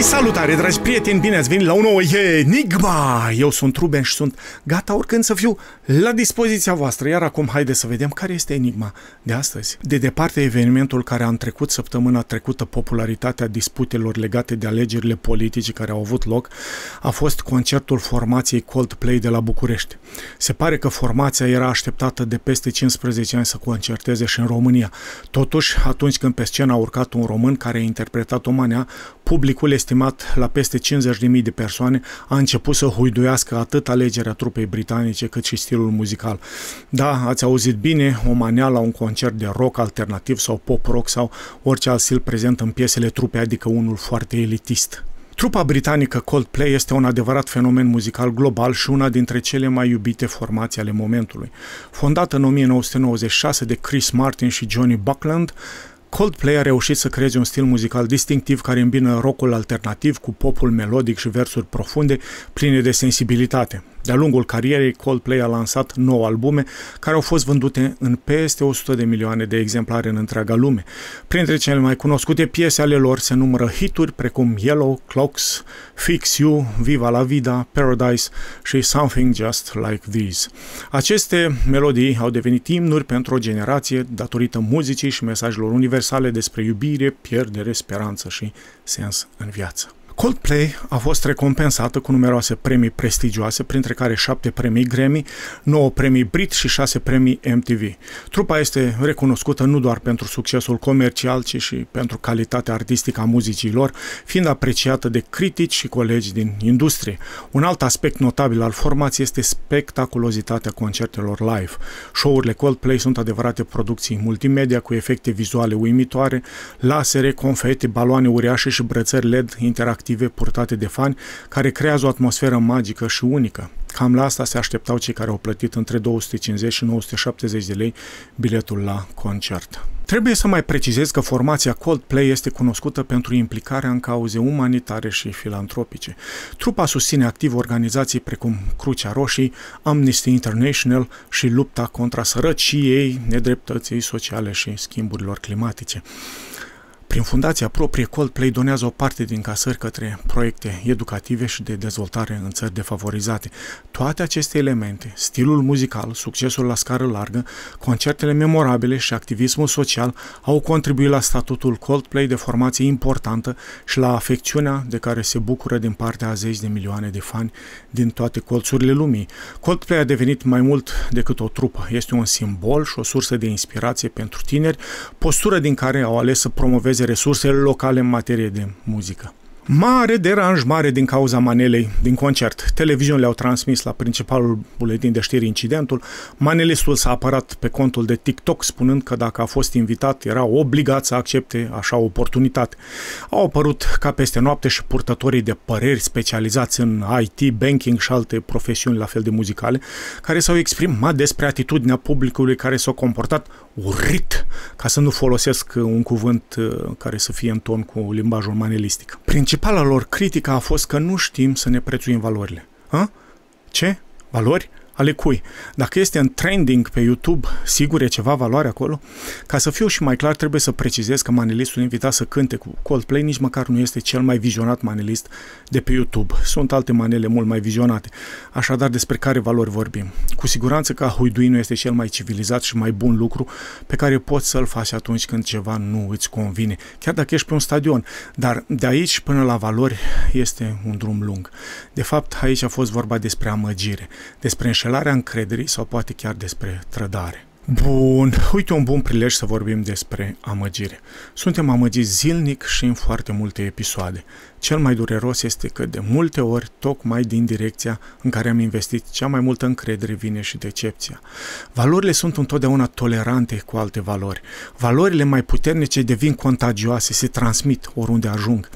Salutare, dragi prieteni, bine ați venit la un nou Enigma! Eu sunt Ruben și sunt gata oricând să fiu la dispoziția voastră. Iar acum haide să vedem care este Enigma de astăzi. De departe, evenimentul care a întrecut săptămâna trecută popularitatea disputelor legate de alegerile politice care au avut loc a fost concertul formației Coldplay de la București. Se pare că formația era așteptată de peste 15 ani să concerteze și în România. Totuși, atunci când pe scenă a urcat un român care a interpretat o manea, publicul este estimat la peste 50.000 de persoane, a început să huiduiască atât alegerea trupei britanice cât și stilul muzical. Da, ați auzit bine, o manea la un concert de rock alternativ sau pop-rock sau orice alt stil prezent în piesele trupei, adică unul foarte elitist. Trupa britanică Coldplay este un adevărat fenomen muzical global și una dintre cele mai iubite formații ale momentului. Fondată în 1996 de Chris Martin și Johnny Buckland, Coldplay a reușit să creeze un stil muzical distinctiv care îmbină rockul alternativ cu popul melodic și versuri profunde, pline de sensibilitate. De-a lungul carierei, Coldplay a lansat 9 albume care au fost vândute în peste 100 de milioane de exemplare în întreaga lume. Printre cele mai cunoscute piese ale lor se numără hituri precum Yellow, Clocks, Fix You, Viva la Vida, Paradise și Something Just Like These. Aceste melodii au devenit imnuri pentru o generație datorită muzicii și mesajelor universale despre iubire, pierdere, speranță și sens în viață. Coldplay a fost recompensată cu numeroase premii prestigioase, printre care șapte premii Grammy, 9 premii Brit și 6 premii MTV. Trupa este recunoscută nu doar pentru succesul comercial, ci și pentru calitatea artistică a muzicilor, fiind apreciată de critici și colegi din industrie. Un alt aspect notabil al formației este spectaculozitatea concertelor live. Show-urile Coldplay sunt adevărate producții multimedia cu efecte vizuale uimitoare, lasere, confete, baloane uriașe și brățări LED interactive interactive purtate de fani care creează o atmosferă magică și unică. Cam la asta se așteptau cei care au plătit între 250 și 970 de lei biletul la concert. Trebuie să mai precizez că formația Coldplay este cunoscută pentru implicarea în cauze umanitare și filantropice. Trupa susține activ organizații precum Crucea Roșii, Amnesty International și lupta contra sărăciei, nedreptății sociale și schimburilor climatice. Prin fundația proprie, Coldplay donează o parte din casări către proiecte educative și de dezvoltare în țări defavorizate. Toate aceste elemente, stilul muzical, succesul la scară largă, concertele memorabile și activismul social au contribuit la statutul Coldplay de formație importantă și la afecțiunea de care se bucură din partea a zeci de milioane de fani din toate colțurile lumii. Coldplay a devenit mai mult decât o trupă. Este un simbol și o sursă de inspirație pentru tineri, postură din care au ales să promoveze controleze resursele locale în materie de muzică. Mare deranj mare din cauza manelei din concert. Televiziunile au transmis la principalul buletin de știri incidentul. Manelistul s-a apărat pe contul de TikTok spunând că dacă a fost invitat era obligat să accepte așa oportunitate. Au apărut ca peste noapte și purtătorii de păreri specializați în IT, banking și alte profesiuni la fel de muzicale, care s-au exprimat despre atitudinea publicului care s-a comportat urât, ca să nu folosesc uh, un cuvânt uh, care să fie în ton cu limbajul manelistic. Principala lor critică a fost că nu știm să ne prețuim valorile. A? Ce? Valori? ale cui. Dacă este în trending pe YouTube, sigur e ceva valoare acolo. Ca să fiu și mai clar, trebuie să precizez că manelistul invitat să cânte cu Coldplay nici măcar nu este cel mai vizionat manelist de pe YouTube. Sunt alte manele mult mai vizionate. Așadar, despre care valori vorbim? Cu siguranță că huiduinul este cel mai civilizat și mai bun lucru pe care poți să-l faci atunci când ceva nu îți convine, chiar dacă ești pe un stadion. Dar de aici până la valori este un drum lung. De fapt, aici a fost vorba despre amăgire, despre înșelare înșelarea încrederii sau poate chiar despre trădare. Bun, uite un bun prilej să vorbim despre amăgire. Suntem amăgiți zilnic și în foarte multe episoade. Cel mai dureros este că de multe ori, tocmai din direcția în care am investit cea mai multă încredere vine și decepția. Valorile sunt întotdeauna tolerante cu alte valori. Valorile mai puternice devin contagioase, se transmit oriunde ajung.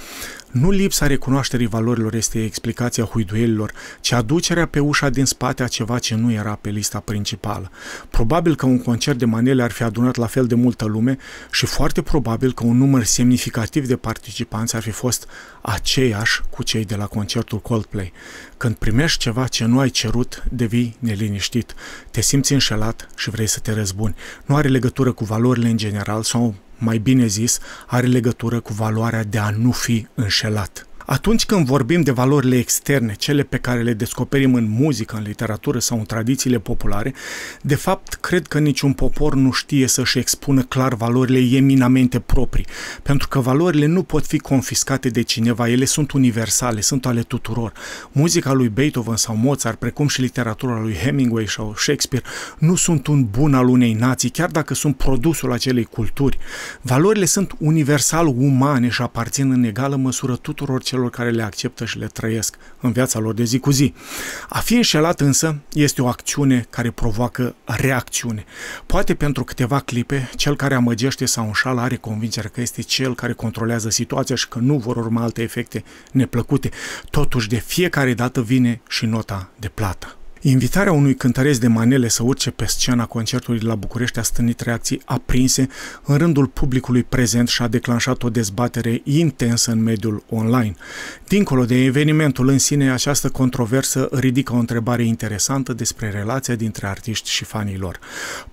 Nu lipsa recunoașterii valorilor este explicația huiduielilor, ci aducerea pe ușa din spate a ceva ce nu era pe lista principală. Probabil că un concert de manele ar fi adunat la fel de multă lume și foarte probabil că un număr semnificativ de participanți ar fi fost aceeași cu cei de la concertul Coldplay. Când primești ceva ce nu ai cerut, devii neliniștit, te simți înșelat și vrei să te răzbuni. Nu are legătură cu valorile în general sau, mai bine zis, are legătură cu valoarea de a nu fi înșelat. Atunci când vorbim de valorile externe, cele pe care le descoperim în muzică, în literatură sau în tradițiile populare, de fapt cred că niciun popor nu știe să-și expună clar valorile eminamente proprii, pentru că valorile nu pot fi confiscate de cineva, ele sunt universale, sunt ale tuturor. Muzica lui Beethoven sau Mozart, precum și literatura lui Hemingway sau Shakespeare, nu sunt un bun al unei nații, chiar dacă sunt produsul acelei culturi. Valorile sunt universal umane și aparțin în egală măsură tuturor celor celor care le acceptă și le trăiesc în viața lor de zi cu zi. A fi înșelat însă este o acțiune care provoacă reacțiune. Poate pentru câteva clipe, cel care amăgește sau înșală are convingerea că este cel care controlează situația și că nu vor urma alte efecte neplăcute. Totuși, de fiecare dată vine și nota de plată. Invitarea unui cântăreț de manele să urce pe scena concertului la București a stânit reacții aprinse în rândul publicului prezent și a declanșat o dezbatere intensă în mediul online. Dincolo de evenimentul în sine, această controversă ridică o întrebare interesantă despre relația dintre artiști și fanii lor.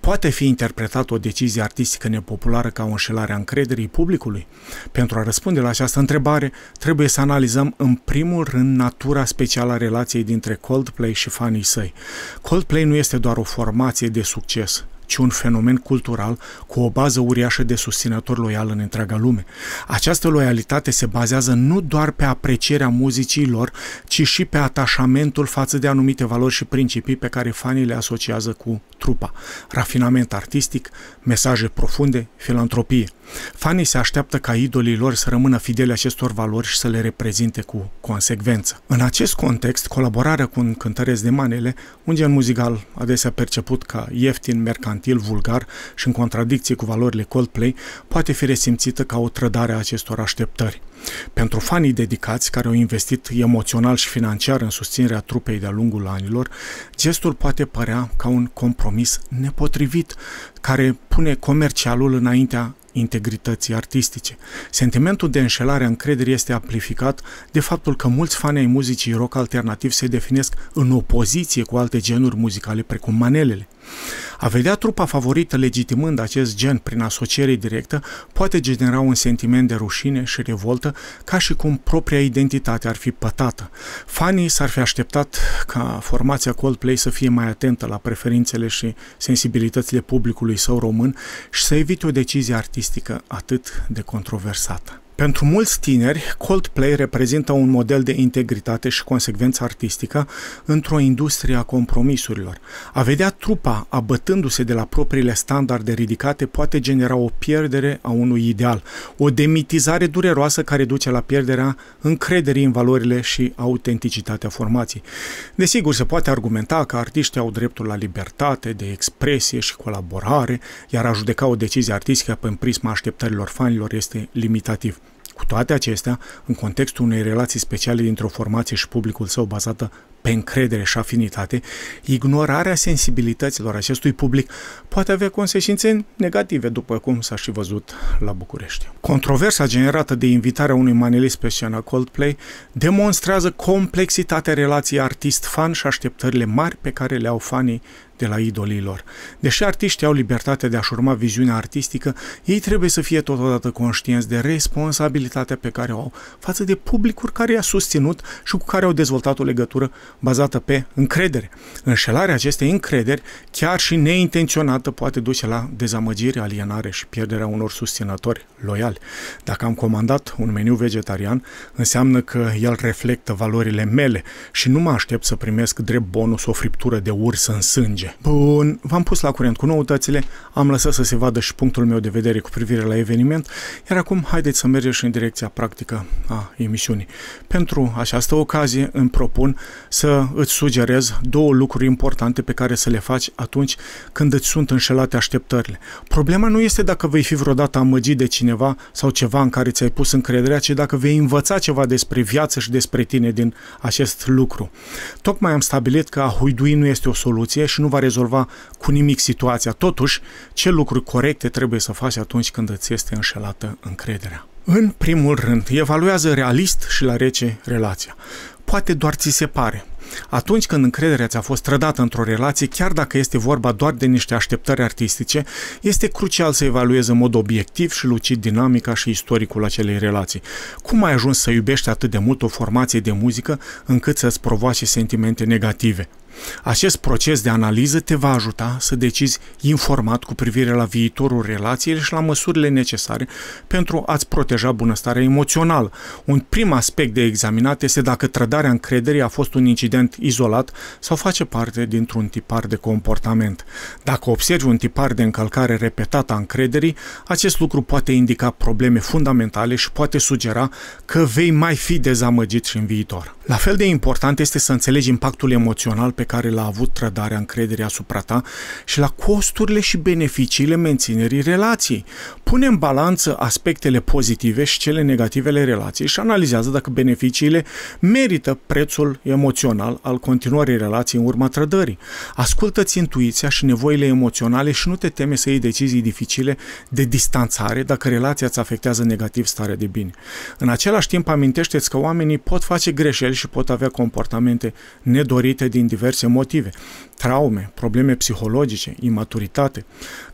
Poate fi interpretată o decizie artistică nepopulară ca o înșelare a încrederii publicului? Pentru a răspunde la această întrebare, trebuie să analizăm în primul rând natura specială a relației dintre Coldplay și fanii săi săi. Coldplay nu este doar o formație de succes, ci deci un fenomen cultural cu o bază uriașă de susținători loial în întreaga lume. Această loialitate se bazează nu doar pe aprecierea muzicii lor, ci și pe atașamentul față de anumite valori și principii pe care fanii le asociază cu trupa. Rafinament artistic, mesaje profunde, filantropie. Fanii se așteaptă ca idolii lor să rămână fideli acestor valori și să le reprezinte cu consecvență. În acest context, colaborarea cu un cântăresc de manele, un gen muzical adesea perceput ca ieftin, mercantil, infantil, vulgar și în contradicție cu valorile Coldplay, poate fi resimțită ca o trădare a acestor așteptări. Pentru fanii dedicați care au investit emoțional și financiar în susținerea trupei de-a lungul anilor, gestul poate părea ca un compromis nepotrivit care pune comercialul înaintea integrității artistice. Sentimentul de înșelare a încrederii este amplificat de faptul că mulți fani ai muzicii rock alternativ se definesc în opoziție cu alte genuri muzicale precum manelele. A vedea trupa favorită legitimând acest gen prin asociere directă poate genera un sentiment de rușine și revoltă ca și cum propria identitate ar fi pătată. Fanii s-ar fi așteptat ca formația Coldplay să fie mai atentă la preferințele și sensibilitățile publicului său român și să evite o decizie artistică atât de controversată. Pentru mulți tineri, Coldplay reprezintă un model de integritate și consecvență artistică într-o industrie a compromisurilor. A vedea trupa abătându-se de la propriile standarde ridicate poate genera o pierdere a unui ideal, o demitizare dureroasă care duce la pierderea încrederii în valorile și autenticitatea formației. Desigur, se poate argumenta că artiștii au dreptul la libertate de expresie și colaborare, iar a judeca o decizie artistică prin prisma așteptărilor fanilor este limitativ. Cu toate acestea, în contextul unei relații speciale dintre o formație și publicul său bazată pe încredere și afinitate, ignorarea sensibilităților acestui public poate avea consecințe negative, după cum s-a și văzut la București. Controversa generată de invitarea unui manelist pe scenă Coldplay demonstrează complexitatea relației artist-fan și așteptările mari pe care le au fanii de la idolilor. Deși artiștii au libertatea de a-și urma viziunea artistică, ei trebuie să fie totodată conștienți de responsabilitatea pe care o au față de publicul care i-a susținut și cu care au dezvoltat o legătură bazată pe încredere. Înșelarea acestei încrederi, chiar și neintenționată, poate duce la dezamăgire, alienare și pierderea unor susținători loiali. Dacă am comandat un meniu vegetarian, înseamnă că el reflectă valorile mele și nu mă aștept să primesc drept bonus o friptură de urs în sânge. Bun, v-am pus la curent cu noutățile, am lăsat să se vadă și punctul meu de vedere cu privire la eveniment, iar acum haideți să mergem și în direcția practică a emisiunii. Pentru această ocazie îmi propun să să îți sugerez două lucruri importante pe care să le faci atunci când îți sunt înșelate așteptările. Problema nu este dacă vei fi vreodată amăgit de cineva sau ceva în care ți-ai pus încrederea, ci dacă vei învăța ceva despre viață și despre tine din acest lucru. Tocmai am stabilit că a huidui nu este o soluție și nu va rezolva cu nimic situația. Totuși, ce lucruri corecte trebuie să faci atunci când îți este înșelată încrederea? În primul rând, evaluează realist și la rece relația. Poate doar ți se pare, atunci când încrederea ți-a fost trădată într-o relație, chiar dacă este vorba doar de niște așteptări artistice, este crucial să evaluezi în mod obiectiv și lucid dinamica și istoricul acelei relații. Cum ai ajuns să iubești atât de mult o formație de muzică încât să-ți provoace sentimente negative? Acest proces de analiză te va ajuta să decizi informat cu privire la viitorul relației și la măsurile necesare pentru a-ți proteja bunăstarea emoțională. Un prim aspect de examinat este dacă trădarea încrederii a fost un incident izolat sau face parte dintr-un tipar de comportament. Dacă observi un tipar de încălcare repetată a încrederii, acest lucru poate indica probleme fundamentale și poate sugera că vei mai fi dezamăgit și în viitor. La fel de important este să înțelegi impactul emoțional pe care l-a avut trădarea încrederea asupra ta și la costurile și beneficiile menținerii relației. Pune în balanță aspectele pozitive și cele negative ale relației și analizează dacă beneficiile merită prețul emoțional al continuării relației în urma trădării. Ascultă-ți intuiția și nevoile emoționale și nu te teme să iei decizii dificile de distanțare dacă relația îți afectează negativ starea de bine. În același timp, amintește-ți că oamenii pot face greșeli și pot avea comportamente nedorite din diverse diverse motive, traume, probleme psihologice, imaturitate.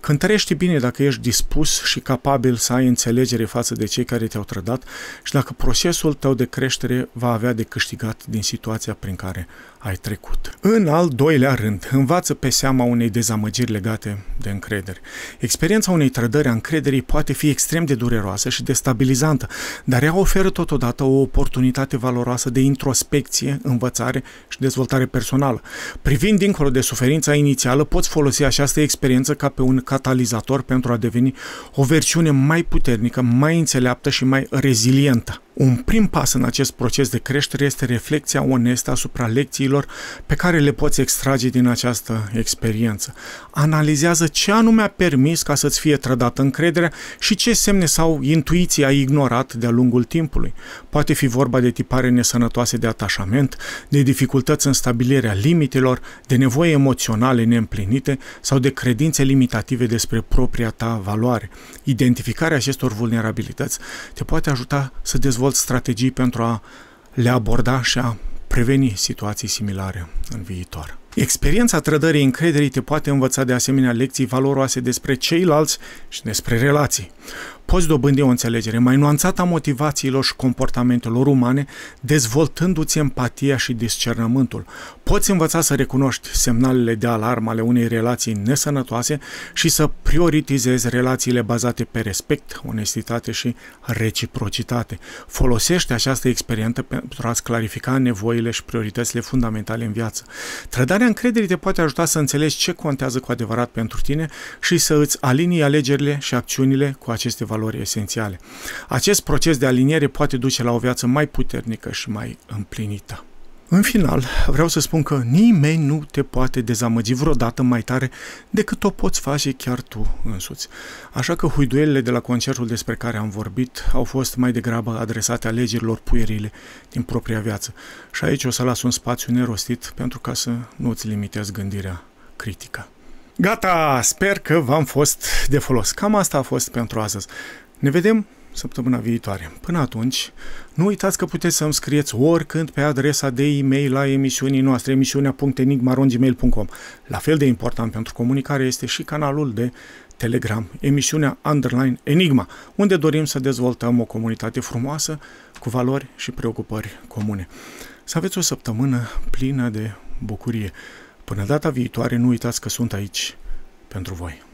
Cântărește bine dacă ești dispus și capabil să ai înțelegere față de cei care te-au trădat și dacă procesul tău de creștere va avea de câștigat din situația prin care ai trecut. În al doilea rând, învață pe seama unei dezamăgiri legate de încredere. Experiența unei trădări a încrederii poate fi extrem de dureroasă și destabilizantă, dar ea oferă totodată o oportunitate valoroasă de introspecție, învățare și dezvoltare personală. Privind dincolo de suferința inițială, poți folosi această experiență ca pe un catalizator pentru a deveni o versiune mai puternică, mai înțeleaptă și mai rezilientă. Un prim pas în acest proces de creștere este reflexia onestă asupra lecțiilor pe care le poți extrage din această experiență. Analizează ce anume a permis ca să-ți fie trădată încrederea și ce semne sau intuiții ai ignorat de-a lungul timpului. Poate fi vorba de tipare nesănătoase de atașament, de dificultăți în stabilirea limitelor, de nevoi emoționale neîmplinite sau de credințe limitative despre propria ta valoare. Identificarea acestor vulnerabilități te poate ajuta să dezvolți dezvolt strategii pentru a le aborda și a preveni situații similare în viitor. Experiența trădării încrederii te poate învăța de asemenea lecții valoroase despre ceilalți și despre relații poți dobândi o înțelegere mai nuanțată a motivațiilor și comportamentelor umane, dezvoltându-ți empatia și discernământul. Poți învăța să recunoști semnalele de alarmă ale unei relații nesănătoase și să prioritizezi relațiile bazate pe respect, onestitate și reciprocitate. Folosește această experiență pentru a-ți clarifica nevoile și prioritățile fundamentale în viață. Trădarea încrederii te poate ajuta să înțelegi ce contează cu adevărat pentru tine și să îți alinii alegerile și acțiunile cu aceste valori valori esențiale. Acest proces de aliniere poate duce la o viață mai puternică și mai împlinită. În final, vreau să spun că nimeni nu te poate dezamăgi vreodată mai tare decât o poți face chiar tu însuți. Așa că huiduielile de la concertul despre care am vorbit au fost mai degrabă adresate alegerilor puierile din propria viață. Și aici o să las un spațiu nerostit pentru ca să nu-ți limitezi gândirea critică. Gata, sper că v-am fost de folos. Cam asta a fost pentru astăzi. Ne vedem săptămâna viitoare. Până atunci, nu uitați că puteți să-mi scrieți oricând pe adresa de e-mail la emisiunii noastre, emisiunea.enigmarongmail.com. La fel de important pentru comunicare este și canalul de Telegram, emisiunea Underline Enigma, unde dorim să dezvoltăm o comunitate frumoasă cu valori și preocupări comune. Să aveți o săptămână plină de bucurie. Până data viitoare, nu uitați că sunt aici pentru voi.